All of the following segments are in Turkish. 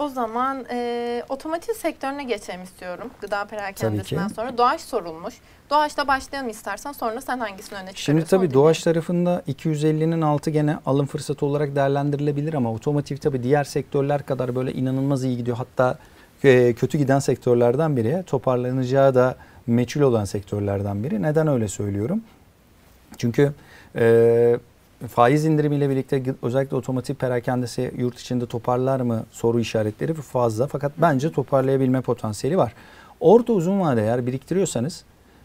O zaman e, otomotiv sektörüne geçelim istiyorum. Gıda perakendesinden sonra. Doğaç sorulmuş. Doğaç'ta başlayalım istersen sonra sen hangisini öne çıkarırsın? Şimdi tabii Doğaç tarafında 250'nin altı gene alım fırsatı olarak değerlendirilebilir ama otomotiv tabii diğer sektörler kadar böyle inanılmaz iyi gidiyor. Hatta e, kötü giden sektörlerden biri toparlanacağı da meçhul olan sektörlerden biri. Neden öyle söylüyorum? Çünkü e, faiz indirimiyle birlikte özellikle otomotiv perakendesi yurt içinde toparlar mı soru işaretleri fazla. Fakat bence toparlayabilme potansiyeli var. Orta uzun vade eğer biriktiriyorsanız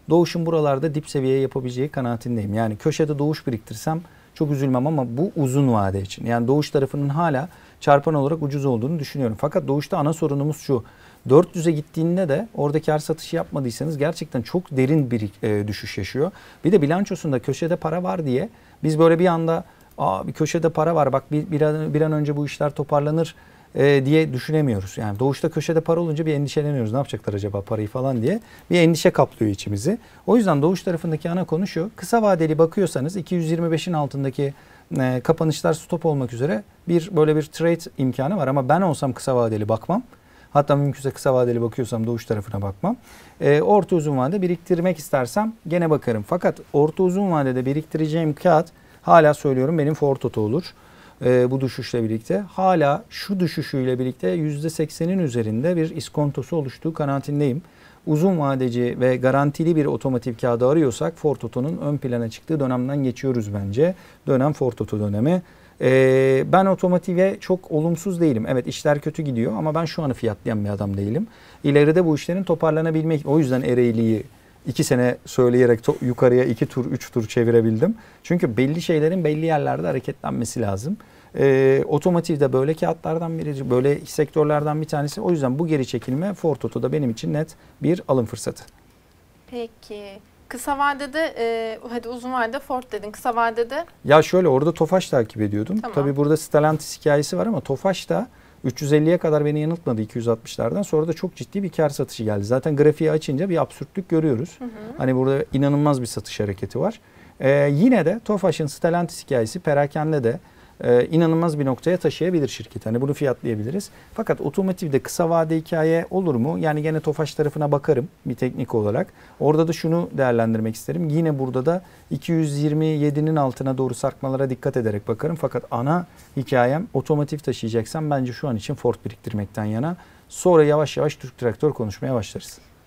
doğuşun buralarda dip seviyeye yapabileceği kanaatindeyim. Yani köşede doğuş biriktirsem çok üzülmem ama bu uzun vade için. Yani doğuş tarafının hala çarpan olarak ucuz olduğunu düşünüyorum. Fakat doğuşta ana sorunumuz şu. 400'e gittiğinde de oradaki her satışı yapmadıysanız gerçekten çok derin bir e, düşüş yaşıyor. Bir de bilançosunda köşede para var diye biz böyle bir anda Aa, bir köşede para var bak bir, bir, an, bir an önce bu işler toparlanır e, diye düşünemiyoruz. Yani doğuşta köşede para olunca bir endişeleniyoruz. Ne yapacaklar acaba parayı falan diye bir endişe kaplıyor içimizi. O yüzden doğuş tarafındaki ana konu şu. Kısa vadeli bakıyorsanız 225'in altındaki e, kapanışlar stop olmak üzere bir böyle bir trade imkanı var ama ben olsam kısa vadeli bakmam. Hatta mümkünse kısa vadeli bakıyorsam doğuş tarafına bakmam. E, orta uzun vadede biriktirmek istersem gene bakarım. Fakat orta uzun vadede biriktireceğim kağıt hala söylüyorum benim Fortoto olur. E, bu düşüşle birlikte hala şu düşüşüyle birlikte %80'in üzerinde bir iskontosu oluştuğu kanaatindeyim uzun vadeci ve garantili bir otomotiv kağıdı arıyorsak Fortoto'nun ön plana çıktığı dönemden geçiyoruz bence. Dönem Fortoto dönemi. Ee, ben otomotive çok olumsuz değilim. Evet işler kötü gidiyor ama ben şu anı fiyatlayan bir adam değilim. İleride bu işlerin toparlanabilmek. O yüzden Ereğli'yi iki sene söyleyerek yukarıya iki tur, üç tur çevirebildim. Çünkü belli şeylerin belli yerlerde hareketlenmesi lazım. Ee, otomotiv de böyle kağıtlardan biri, böyle sektörlerden bir tanesi. O yüzden bu geri çekilme Ford Oto'da benim için net bir alım fırsatı. Peki. Kısa vadede, e, hadi uzun vadede Ford dedin. Kısa vadede? Ya şöyle orada Tofaş takip ediyordum. Tamam. Tabii burada Stellantis hikayesi var ama Tofaş da 350'ye kadar beni yanıltmadı 260'lardan. Sonra da çok ciddi bir kar satışı geldi. Zaten grafiği açınca bir absürtlük görüyoruz. Hı hı. Hani burada inanılmaz bir satış hareketi var. Ee, yine de Tofaş'ın Stellantis hikayesi perakende de e, inanılmaz bir noktaya taşıyabilir şirket. Hani bunu fiyatlayabiliriz. Fakat otomotivde kısa vade hikaye olur mu? Yani gene Tofaş tarafına bakarım bir teknik olarak. Orada da şunu değerlendirmek isterim. Yine burada da 227'nin altına doğru sarkmalara dikkat ederek bakarım. Fakat ana hikayem otomotiv taşıyacaksam bence şu an için Ford biriktirmekten yana. Sonra yavaş yavaş Türk Traktör konuşmaya başlarız.